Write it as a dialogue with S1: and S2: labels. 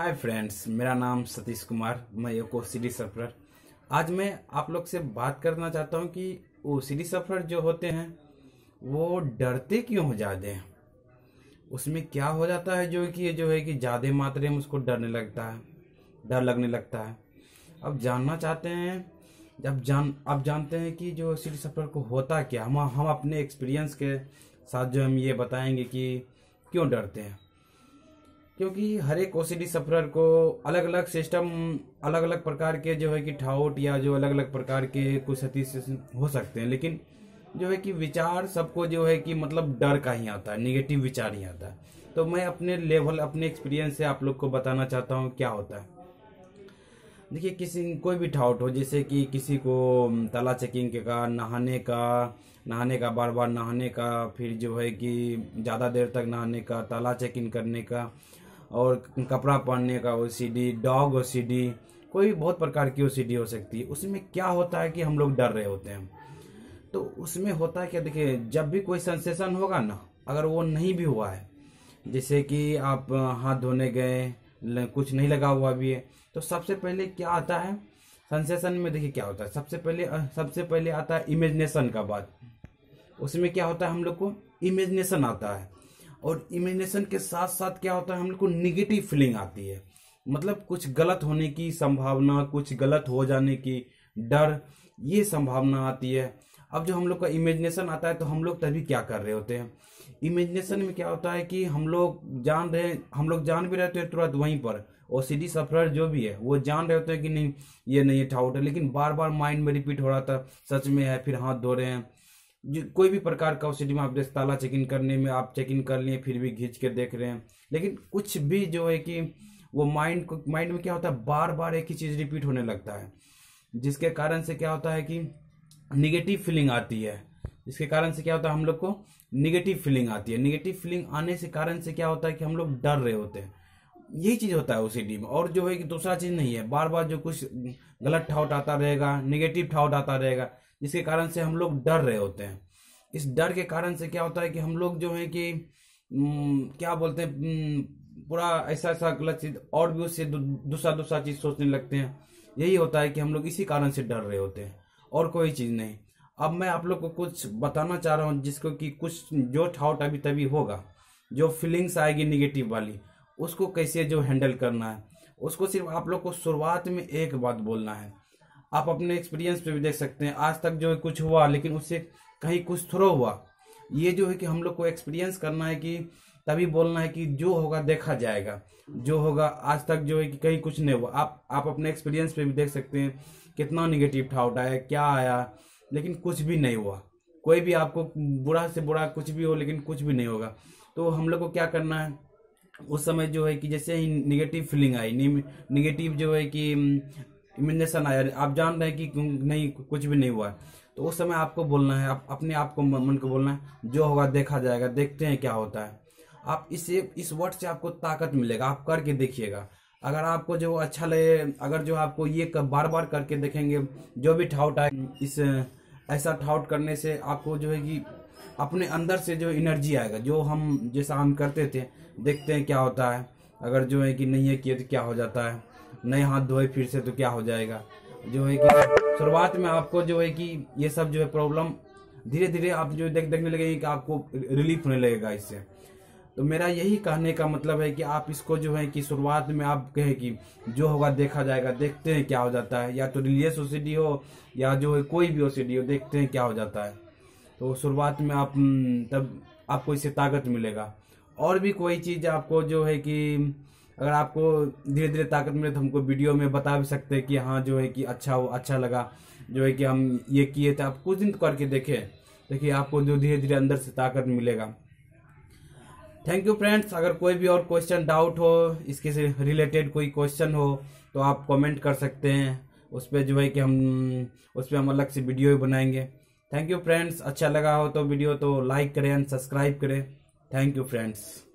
S1: hi friends मेरा नाम सतीश कुमार मैं ओ सी सफर आज मैं आप लोग से बात करना चाहता हूँ कि वो सी सफर जो होते हैं वो डरते क्यों हो जाते हैं उसमें क्या हो जाता है जो कि जो है कि ज़्यादा मात्रा में उसको डरने लगता है डर लगने लगता है अब जानना चाहते हैं जब जान अब जानते हैं कि जो सी सफ़र को होता क्या हम हम अपने एक्सपीरियंस के साथ जो हम ये बताएंगे कि क्यों डरते हैं क्योंकि हर एक ओ सफरर को अलग अलग सिस्टम अलग अलग प्रकार के जो है कि ठाउट या जो अलग अलग प्रकार के कुछ हतीश हो सकते हैं लेकिन जो है कि विचार सबको जो है कि मतलब डर का ही आता है निगेटिव विचार ही आता है तो मैं अपने लेवल अपने एक्सपीरियंस से आप लोग को बताना चाहता हूँ क्या होता है देखिए किसी कोई भी ठाउट हो जैसे कि किसी को ताला चेकिंग का नहाने का नहाने का बार बार नहाने का फिर जो है कि ज़्यादा देर तक नहाने का ताला चेकिंग करने का और कपड़ा पहनने का ओ डॉग ओ कोई बहुत प्रकार की ओ हो सकती है उसमें क्या होता है कि हम लोग डर रहे होते हैं तो उसमें होता है क्या देखिए जब भी कोई सेंसेशन होगा ना अगर वो नहीं भी हुआ है जैसे कि आप हाथ धोने गए कुछ नहीं लगा हुआ भी है तो सबसे पहले क्या आता है सेंसेशन में देखिए क्या होता है सबसे पहले सबसे पहले आता है इमेजिनेशन का बात उसमें क्या होता है हम लोग को इमेजिनेशन आता है और इमेजिनेशन के साथ साथ क्या होता है हम लोग को निगेटिव फीलिंग आती है मतलब कुछ गलत होने की संभावना कुछ गलत हो जाने की डर ये संभावना आती है अब जो हम लोग का इमेजिनेशन आता है तो हम लोग तभी क्या कर रहे होते हैं इमेजिनेशन में क्या होता है कि हम लोग जान रहे हम लोग जान भी रहते हैं तुरंत वहीं पर और सीधी सफर जो भी है वो जान रहे होते हैं कि नहीं ये नहीं है ठाउट है लेकिन बार बार माइंड में रिपीट हो रहा था सच में है फिर हाथ धो रहे हैं कोई भी प्रकार का सिटी में आप जैसे ताला चेक इन करने में आप चेक इन कर लिए फिर भी घींच के देख रहे हैं लेकिन कुछ भी जो है कि वो माइंड को माइंड में क्या होता है बार बार एक ही चीज़ रिपीट होने लगता है जिसके कारण से क्या होता है कि निगेटिव फीलिंग आती है इसके कारण से क्या होता है हम लोग को निगेटिव फीलिंग आती है निगेटिव फीलिंग आने से कारण से क्या होता है कि हम लोग डर रहे होते हैं यही चीज़ होता है ओसीडी में और जो है कि दूसरा चीज़ नहीं है बार बार जो कुछ गलत ठाउट आता रहेगा निगेटिव ठाउट आता रहेगा जिसके कारण से हम लोग डर रहे होते हैं इस डर के कारण से क्या होता है कि हम लोग जो है कि क्या बोलते हैं पूरा ऐसा ऐसा गलत चीज और भी उससे दूसरा दूसरा चीज सोचने लगते हैं यही होता है कि हम लोग इसी कारण से डर रहे होते हैं और कोई चीज नहीं अब मैं आप लोग को कुछ बताना चाह रहा हूँ जिसको कि कुछ जो ठाउट अभी तभी होगा जो फीलिंग्स आएगी निगेटिव वाली उसको कैसे जो हैंडल करना है उसको सिर्फ आप लोग को शुरुआत में एक बात बोलना है आप अपने एक्सपीरियंस पे भी देख सकते हैं आज तक जो है कुछ हुआ लेकिन उससे कहीं कुछ थ्रो हुआ ये जो है कि हम लोग को एक्सपीरियंस करना है कि तभी बोलना है कि जो होगा देखा जाएगा जो होगा आज तक जो है कि कहीं कुछ नहीं हुआ आप आप अपने एक्सपीरियंस पे भी देख सकते हैं कितना निगेटिव था उठाया क्या आया लेकिन कुछ भी नहीं हुआ कोई भी आपको बुरा से बुरा कुछ भी हो लेकिन कुछ भी नहीं होगा तो हम लोग को क्या करना है उस समय जो है कि जैसे ही निगेटिव फीलिंग आई निगेटिव जो है कि इमिनेशन आया आप जान रहे हैं कि नहीं कुछ भी नहीं हुआ है तो उस समय आपको बोलना है आप अपने आप को मन को बोलना है जो होगा देखा जाएगा देखते हैं क्या होता है आप इसे इस वर्ड से आपको ताकत मिलेगा आप करके देखिएगा अगर आपको जो अच्छा लगे अगर जो आपको ये कर, बार बार करके देखेंगे जो भी ठाउट आए इस ऐसा ठाउट करने से आपको जो है कि अपने अंदर से जो एनर्जी आएगा जो हम जैसा हम करते थे देखते हैं क्या होता है अगर जो है कि नहीं है किए तो क्या हो जाता है नए हाथ धोए फिर से तो क्या हो जाएगा जो है कि शुरुआत में आपको जो है कि ये सब जो है प्रॉब्लम धीरे धीरे आप जो देख देखने लगेगी कि आपको रिलीफ होने लगेगा इससे तो मेरा यही कहने का मतलब है कि आप इसको जो है कि शुरुआत में आप कहें कि जो होगा देखा जाएगा देखते हैं क्या हो जाता है या तो रिलीजियस ओ हो या जो है कोई भी ओ हो देखते हैं क्या हो जाता है तो शुरुआत में आप तब आपको इससे ताकत मिलेगा और भी कोई चीज़ आपको जो है कि अगर आपको धीरे धीरे ताकत मिले तो हमको वीडियो में बता भी सकते हैं कि हाँ जो है कि अच्छा हो अच्छा लगा जो है कि हम ये किए थे आप कुछ दिन करके देखें देखिए आपको जो धीरे धीरे अंदर से ताकत मिलेगा थैंक यू फ्रेंड्स अगर कोई भी और क्वेश्चन डाउट हो इसके से रिलेटेड कोई क्वेश्चन हो तो आप कमेंट कर सकते हैं उस पर जो है कि हम उस पर हम अलग से वीडियो भी बनाएंगे थैंक यू फ्रेंड्स अच्छा लगा हो तो वीडियो तो लाइक करें एंड सब्सक्राइब करें थैंक यू फ्रेंड्स